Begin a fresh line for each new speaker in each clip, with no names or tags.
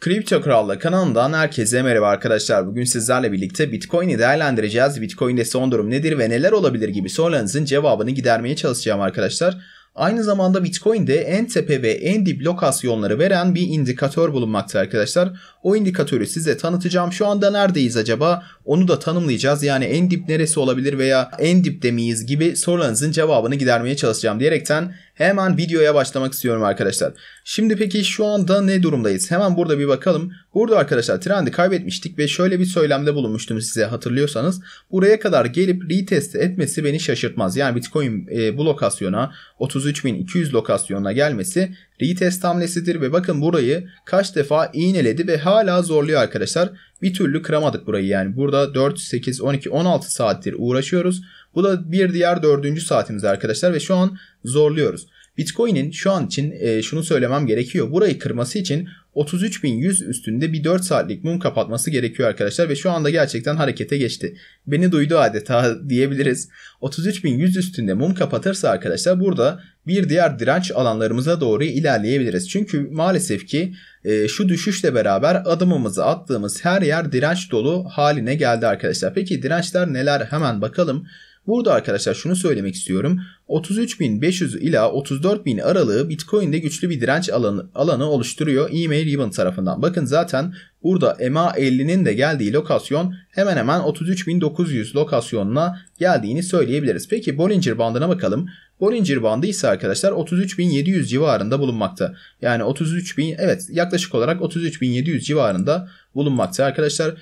Kripto Kral'la kanalından herkese merhaba arkadaşlar. Bugün sizlerle birlikte Bitcoin'i değerlendireceğiz. Bitcoin'de son durum nedir ve neler olabilir gibi sorularınızın cevabını gidermeye çalışacağım arkadaşlar. Aynı zamanda Bitcoin'de en tepe ve en dip lokasyonları veren bir indikatör bulunmakta arkadaşlar. O indikatörü size tanıtacağım. Şu anda neredeyiz acaba? Onu da tanımlayacağız. Yani en dip neresi olabilir veya en dipte miyiz gibi sorularınızın cevabını gidermeye çalışacağım diyerekten Hemen videoya başlamak istiyorum arkadaşlar. Şimdi peki şu anda ne durumdayız? Hemen burada bir bakalım. Burada arkadaşlar trendi kaybetmiştik ve şöyle bir söylemde bulunmuştum size hatırlıyorsanız. Buraya kadar gelip retest etmesi beni şaşırtmaz. Yani Bitcoin e, bu lokasyona 33.200 lokasyonuna gelmesi retest hamlesidir ve bakın burayı kaç defa iğneledi ve hala zorluyor arkadaşlar. Bir türlü kıramadık burayı yani. Burada 4, 8, 12, 16 saattir uğraşıyoruz. Bu da bir diğer dördüncü saatimiz arkadaşlar ve şu an zorluyoruz. Bitcoin'in şu an için e, şunu söylemem gerekiyor. Burayı kırması için 33.100 üstünde bir 4 saatlik mum kapatması gerekiyor arkadaşlar ve şu anda gerçekten harekete geçti. Beni duydu adeta diyebiliriz. 33.100 üstünde mum kapatırsa arkadaşlar burada bir diğer direnç alanlarımıza doğru ilerleyebiliriz. Çünkü maalesef ki e, şu düşüşle beraber adımımızı attığımız her yer direnç dolu haline geldi arkadaşlar. Peki dirençler neler? Hemen bakalım. Burada arkadaşlar şunu söylemek istiyorum. 33.500 ila 34.000 aralığı Bitcoin'de güçlü bir direnç alanı, alanı oluşturuyor EMA Ribbon tarafından. Bakın zaten burada MA50'nin de geldiği lokasyon hemen hemen 33.900 lokasyonuna geldiğini söyleyebiliriz. Peki Bollinger bandına bakalım. Bollinger bandı ise arkadaşlar 33.700 civarında bulunmakta. Yani 33.000 evet yaklaşık olarak 33.700 civarında bulunmakta. Arkadaşlar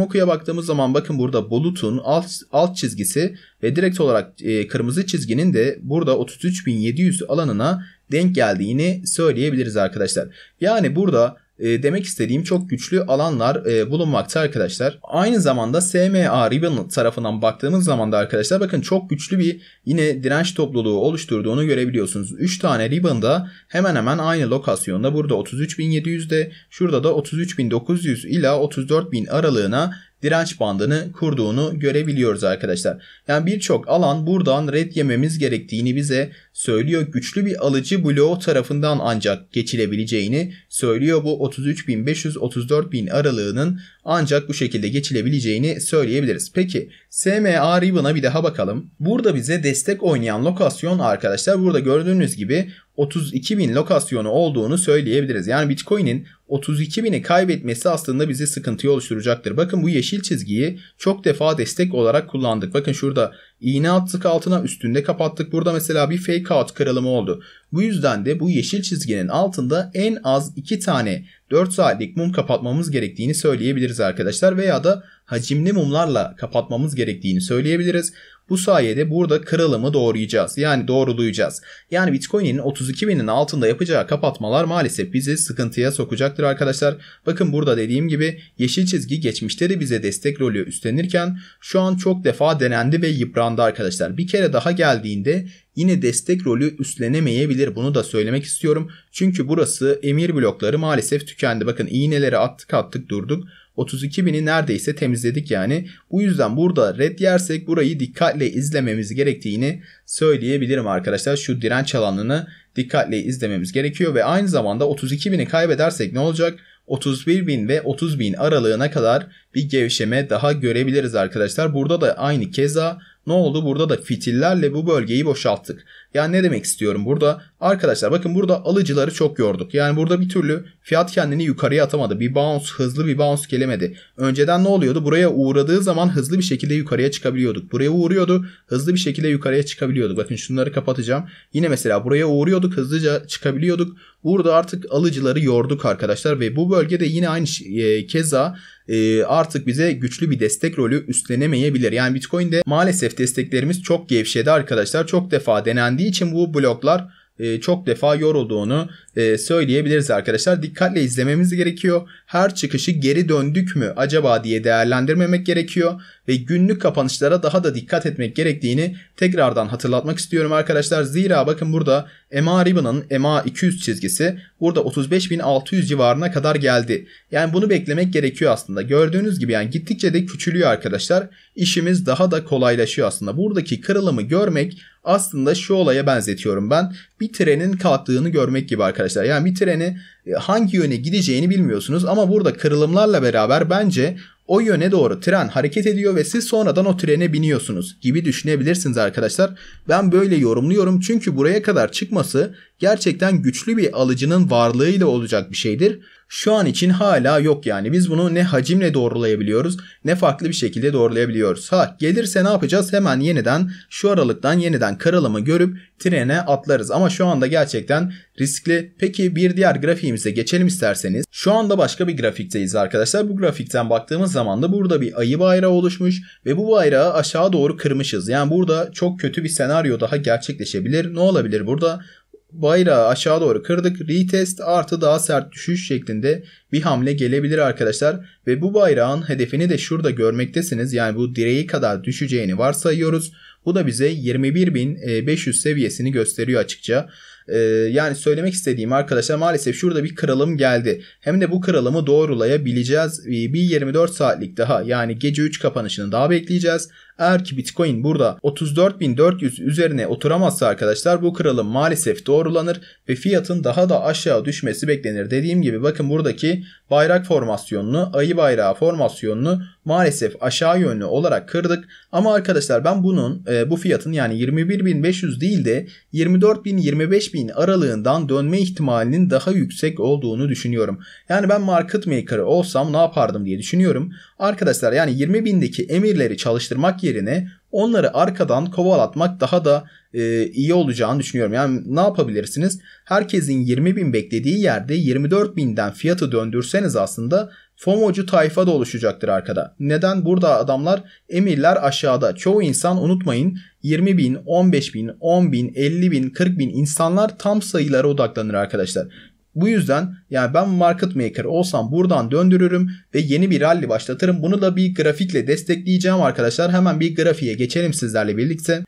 okuya baktığımız zaman bakın burada bulutun alt, alt çizgisi ve direkt olarak e, kırmızı çizginin de burada 33.700 alanına denk geldiğini söyleyebiliriz arkadaşlar. Yani burada e, demek istediğim çok güçlü alanlar e, bulunmakta arkadaşlar. Aynı zamanda SMA Ribbon tarafından baktığımız zaman da arkadaşlar bakın çok güçlü bir yine direnç topluluğu oluşturduğunu görebiliyorsunuz. 3 tane Ribbon'da hemen hemen aynı lokasyonda burada 33.700'de şurada da 33.900 ila 34.000 aralığına direnç bandını kurduğunu görebiliyoruz arkadaşlar. Yani birçok alan buradan red yememiz gerektiğini bize söylüyor. Güçlü bir alıcı bloğu tarafından ancak geçilebileceğini söylüyor. Bu 33.500-34.000 aralığının ancak bu şekilde geçilebileceğini söyleyebiliriz. Peki SMA Ribbon'a bir daha bakalım. Burada bize destek oynayan lokasyon arkadaşlar burada gördüğünüz gibi 32 bin lokasyonu olduğunu söyleyebiliriz. Yani Bitcoin'in 32 bini kaybetmesi aslında bizi sıkıntıya oluşturacaktır. Bakın bu yeşil çizgiyi çok defa destek olarak kullandık. Bakın şurada iğne attık altına üstünde kapattık. Burada mesela bir fake out kırılımı oldu. Bu yüzden de bu yeşil çizginin altında en az 2 tane 4 saatlik mum kapatmamız gerektiğini söyleyebiliriz arkadaşlar. Veya da hacimli mumlarla kapatmamız gerektiğini söyleyebiliriz. Bu sayede burada kırılımı doğrayacağız. Yani doğrulayacağız. Yani Bitcoin'in 32 binin altında yapacağı kapatmalar maalesef bizi sıkıntıya sokacaktır arkadaşlar. Bakın burada dediğim gibi yeşil çizgi geçmişleri bize destek rolü üstlenirken şu an çok defa denendi ve yıprandı arkadaşlar. Bir kere daha geldiğinde yine destek rolü üstlenemeyebilir. Bunu da söylemek istiyorum. Çünkü burası emir blokları maalesef tükendi. Bakın iğneleri attık attık durduk. 32 bini neredeyse temizledik yani. Bu yüzden burada red yersek burayı dikkatle izlememiz gerektiğini söyleyebilirim arkadaşlar. Şu direnç alanını dikkatle izlememiz gerekiyor ve aynı zamanda 32 bini kaybedersek ne olacak? 31 bin ve 30 bin aralığına kadar bir gevşeme daha görebiliriz arkadaşlar. Burada da aynı keza ne oldu? Burada da fitillerle bu bölgeyi boşalttık. Yani ne demek istiyorum burada? Arkadaşlar bakın burada alıcıları çok yorduk. Yani burada bir türlü fiyat kendini yukarıya atamadı. Bir bounce, hızlı bir bounce gelemedi. Önceden ne oluyordu? Buraya uğradığı zaman hızlı bir şekilde yukarıya çıkabiliyorduk. Buraya uğruyordu, hızlı bir şekilde yukarıya çıkabiliyorduk. Bakın şunları kapatacağım. Yine mesela buraya uğruyorduk, hızlıca çıkabiliyorduk. Burada artık alıcıları yorduk arkadaşlar ve bu bölgede yine aynı şey, e, keza e, artık bize güçlü bir destek rolü üstlenemeyebilir. Yani Bitcoin'de maalesef desteklerimiz çok gevşedi arkadaşlar. Çok defa denendiği için bu bloklar e, çok defa yorulduğunu e, söyleyebiliriz arkadaşlar. Dikkatle izlememiz gerekiyor. Her çıkışı geri döndük mü acaba diye değerlendirmemek gerekiyor ve günlük kapanışlara daha da dikkat etmek gerektiğini tekrardan hatırlatmak istiyorum arkadaşlar. Zira bakın burada EMA Ribbon'ın EMA 200 çizgisi burada 35.600 civarına kadar geldi. Yani bunu beklemek gerekiyor aslında. Gördüğünüz gibi yani gittikçe de küçülüyor arkadaşlar. İşimiz daha da kolaylaşıyor aslında. Buradaki kırılımı görmek aslında şu olaya benzetiyorum ben. Bir trenin kalktığını görmek gibi arkadaşlar. Yani bir treni e, hangi yöne gideceğini bilmiyorsunuz ama burada kırılımlarla beraber bence o yöne doğru tren hareket ediyor ve siz sonradan o trene biniyorsunuz gibi düşünebilirsiniz arkadaşlar. Ben böyle yorumluyorum çünkü buraya kadar çıkması gerçekten güçlü bir alıcının varlığıyla olacak bir şeydir. Şu an için hala yok yani. Biz bunu ne hacimle doğrulayabiliyoruz ne farklı bir şekilde doğrulayabiliyoruz. Ha gelirse ne yapacağız? Hemen yeniden şu aralıktan yeniden karalımı görüp trene atlarız. Ama şu anda gerçekten riskli. Peki bir diğer grafiğimize geçelim isterseniz. Şu anda başka bir grafikteyiz arkadaşlar. Bu grafikten baktığımız zaman da burada bir ayı bayrağı oluşmuş ve bu bayrağı aşağı doğru kırmışız. Yani burada çok kötü bir senaryo daha gerçekleşebilir. Ne olabilir burada? bayrağı aşağı doğru kırdık. Retest artı daha sert düşüş şeklinde bir hamle gelebilir arkadaşlar. Ve bu bayrağın hedefini de şurada görmektesiniz. Yani bu direği kadar düşeceğini varsayıyoruz. Bu da bize 21.500 e, seviyesini gösteriyor açıkça. Ee, yani söylemek istediğim arkadaşlar maalesef şurada bir kırılım geldi. Hem de bu kırılımı doğrulayabileceğiz. Ee, bir 24 saatlik daha yani gece 3 kapanışını daha bekleyeceğiz. Eğer ki Bitcoin burada 34.400 üzerine oturamazsa arkadaşlar bu kırılım maalesef doğrulanır ve fiyatın daha da aşağı düşmesi beklenir. Dediğim gibi bakın buradaki bayrak formasyonunu, ayı bayrağı formasyonunu maalesef aşağı yönlü olarak kırdık. Ama arkadaşlar ben bunun e, bu fiyatın yani 21.500 değil de 24.000-25.000 5000 aralığından dönme ihtimalinin daha yüksek olduğunu düşünüyorum. Yani ben market maker olsam ne yapardım diye düşünüyorum. Arkadaşlar yani 20.000'deki emirleri çalıştırmak yerine onları arkadan kovalatmak daha da e, iyi olacağını düşünüyorum. Yani ne yapabilirsiniz? Herkesin 20 bin beklediği yerde 24 binden fiyatı döndürseniz aslında FOMO'cu tayfa da oluşacaktır arkada. Neden? Burada adamlar emirler aşağıda. Çoğu insan unutmayın 20 bin, 15 bin, 10 bin, 50 bin, 40 bin insanlar tam sayılara odaklanır arkadaşlar. Bu yüzden yani ben market maker olsam buradan döndürürüm ve yeni bir rally başlatırım. Bunu da bir grafikle destekleyeceğim arkadaşlar. Hemen bir grafiğe geçelim sizlerle birlikte.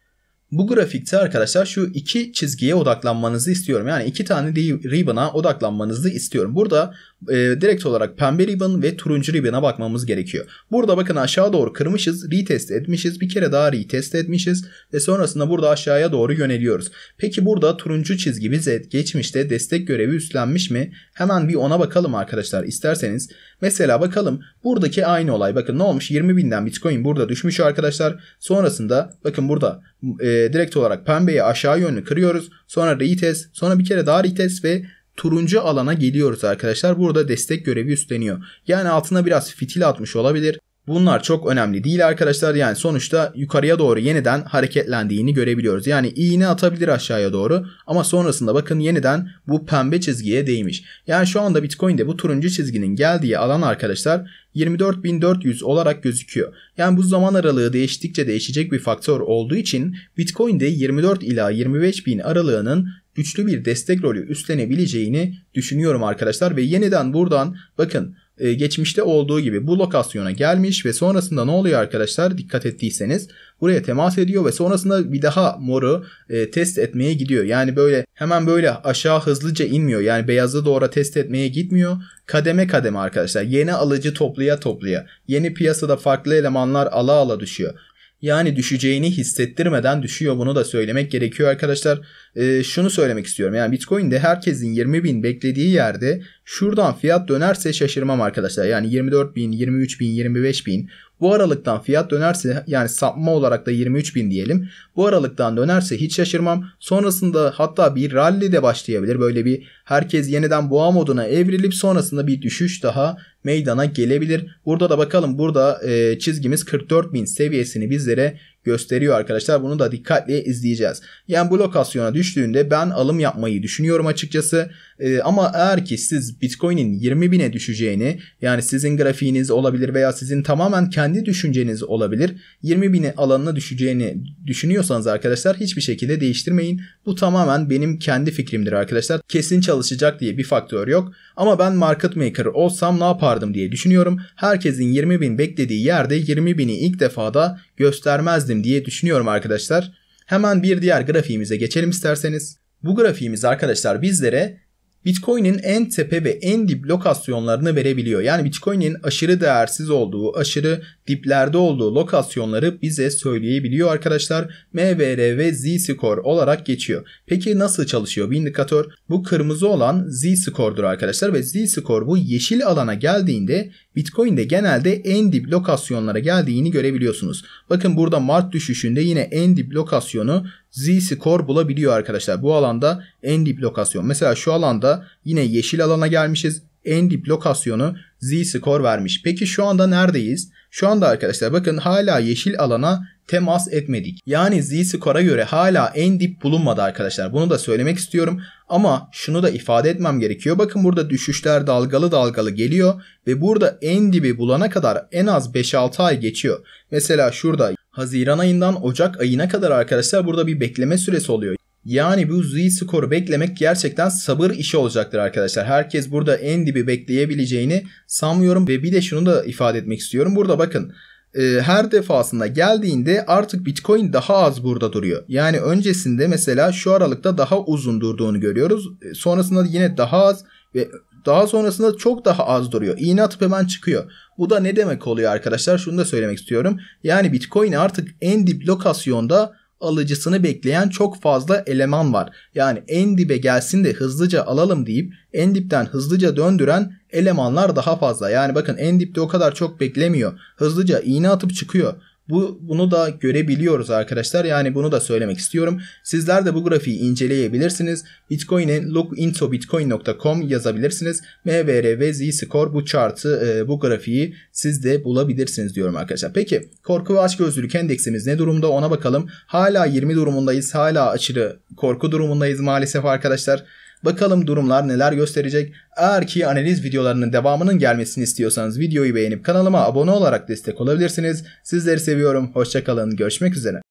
Bu grafikte arkadaşlar şu iki çizgiye odaklanmanızı istiyorum. Yani iki tane ribbon'a odaklanmanızı istiyorum. Burada e, direkt olarak pembe ribbon ve turuncu ribbon'a bakmamız gerekiyor. Burada bakın aşağı doğru kırmışız, retest etmişiz, bir kere daha retest etmişiz ve sonrasında burada aşağıya doğru yöneliyoruz. Peki burada turuncu çizgi bize geçmişte destek görevi üstlenmiş mi? Hemen bir ona bakalım arkadaşlar isterseniz. Mesela bakalım buradaki aynı olay. Bakın ne olmuş 20.000'den Bitcoin burada düşmüş arkadaşlar. Sonrasında bakın burada e, direkt olarak pembeyi aşağı yönlü kırıyoruz. Sonra retest, sonra bir kere daha retest ve turuncu alana geliyoruz arkadaşlar. Burada destek görevi üstleniyor. Yani altına biraz fitil atmış olabilir. Bunlar çok önemli değil arkadaşlar. Yani sonuçta yukarıya doğru yeniden hareketlendiğini görebiliyoruz. Yani iğne atabilir aşağıya doğru ama sonrasında bakın yeniden bu pembe çizgiye değmiş. Yani şu anda Bitcoin'de bu turuncu çizginin geldiği alan arkadaşlar 24.400 olarak gözüküyor. Yani bu zaman aralığı değiştikçe değişecek bir faktör olduğu için Bitcoin'de 24 ila 25.000 aralığının güçlü bir destek rolü üstlenebileceğini düşünüyorum arkadaşlar. Ve yeniden buradan bakın e, geçmişte olduğu gibi bu lokasyona gelmiş ve sonrasında ne oluyor arkadaşlar dikkat ettiyseniz buraya temas ediyor ve sonrasında bir daha moru e, test etmeye gidiyor. Yani böyle hemen böyle aşağı hızlıca inmiyor yani beyazı doğru test etmeye gitmiyor kademe kademe arkadaşlar yeni alıcı topluya topluya yeni piyasada farklı elemanlar ala ala düşüyor. Yani düşeceğini hissettirmeden düşüyor. Bunu da söylemek gerekiyor arkadaşlar. E, şunu söylemek istiyorum. Yani Bitcoin'de herkesin 20 bin beklediği yerde şuradan fiyat dönerse şaşırmam arkadaşlar. Yani 24 bin, 23 bin, 25 bin bu aralıktan fiyat dönerse yani sapma olarak da 23 bin diyelim. Bu aralıktan dönerse hiç şaşırmam. Sonrasında hatta bir rally de başlayabilir. Böyle bir herkes yeniden boğa moduna evrilip sonrasında bir düşüş daha meydana gelebilir. Burada da bakalım burada e, çizgimiz 44.000 seviyesini bizlere gösteriyor arkadaşlar. Bunu da dikkatle izleyeceğiz. Yani bu lokasyona düştüğünde ben alım yapmayı düşünüyorum açıkçası. E, ama eğer ki siz Bitcoin'in 20 bine düşeceğini yani sizin grafiğiniz olabilir veya sizin tamamen kendi düşünceniz olabilir. 20 bini alanına düşeceğini düşünüyorsanız arkadaşlar hiçbir şekilde değiştirmeyin. Bu tamamen benim kendi fikrimdir arkadaşlar. Kesin çalışacak diye bir faktör yok. Ama ben market maker olsam ne yapardım? yapardım diye düşünüyorum. Herkesin 20 bin beklediği yerde 20 bini ilk defada göstermezdim diye düşünüyorum arkadaşlar. Hemen bir diğer grafiğimize geçelim isterseniz. Bu grafiğimiz arkadaşlar bizlere Bitcoin'in en tepe ve en dip lokasyonlarını verebiliyor. Yani Bitcoin'in aşırı değersiz olduğu, aşırı diplerde olduğu lokasyonları bize söyleyebiliyor arkadaşlar. MVR ve Z-Score olarak geçiyor. Peki nasıl çalışıyor bu indikatör? Bu kırmızı olan Z-Score'dur arkadaşlar ve Z-Score bu yeşil alana geldiğinde Bitcoin'de genelde en dip lokasyonlara geldiğini görebiliyorsunuz. Bakın burada Mart düşüşünde yine en dip lokasyonu z-score bulabiliyor arkadaşlar. Bu alanda en dip lokasyon. Mesela şu alanda yine yeşil alana gelmişiz. En dip lokasyonu z-score vermiş. Peki şu anda neredeyiz? Şu anda arkadaşlar bakın hala yeşil alana temas etmedik. Yani z-score'a göre hala en dip bulunmadı arkadaşlar. Bunu da söylemek istiyorum. Ama şunu da ifade etmem gerekiyor. Bakın burada düşüşler dalgalı dalgalı geliyor ve burada en dibi bulana kadar en az 5-6 ay geçiyor. Mesela şurada Haziran ayından Ocak ayına kadar arkadaşlar burada bir bekleme süresi oluyor. Yani bu Z skoru beklemek gerçekten sabır işi olacaktır arkadaşlar. Herkes burada en dibi bekleyebileceğini sanmıyorum ve bir de şunu da ifade etmek istiyorum. Burada bakın e, her defasında geldiğinde artık Bitcoin daha az burada duruyor. Yani öncesinde mesela şu aralıkta daha uzun durduğunu görüyoruz. E, sonrasında yine daha az ve daha sonrasında çok daha az duruyor. İğne atıp hemen çıkıyor. Bu da ne demek oluyor arkadaşlar? Şunu da söylemek istiyorum. Yani Bitcoin artık en dip lokasyonda alıcısını bekleyen çok fazla eleman var. Yani en dibe gelsin de hızlıca alalım deyip en dipten hızlıca döndüren elemanlar daha fazla. Yani bakın en dipte o kadar çok beklemiyor. Hızlıca iğne atıp çıkıyor. Bu bunu da görebiliyoruz arkadaşlar. Yani bunu da söylemek istiyorum. Sizler de bu grafiği inceleyebilirsiniz. Bitcoin'in lookintobitcoin.com yazabilirsiniz. MVR ve Z-Score bu chartı, e, bu grafiği siz de bulabilirsiniz diyorum arkadaşlar. Peki korku ve açgözlülük endeksimiz ne durumda ona bakalım. Hala 20 durumundayız. Hala aşırı korku durumundayız maalesef arkadaşlar. Bakalım durumlar neler gösterecek. Eğer ki analiz videolarının devamının gelmesini istiyorsanız videoyu beğenip kanalıma abone olarak destek olabilirsiniz. Sizleri seviyorum. Hoşçakalın. Görüşmek üzere.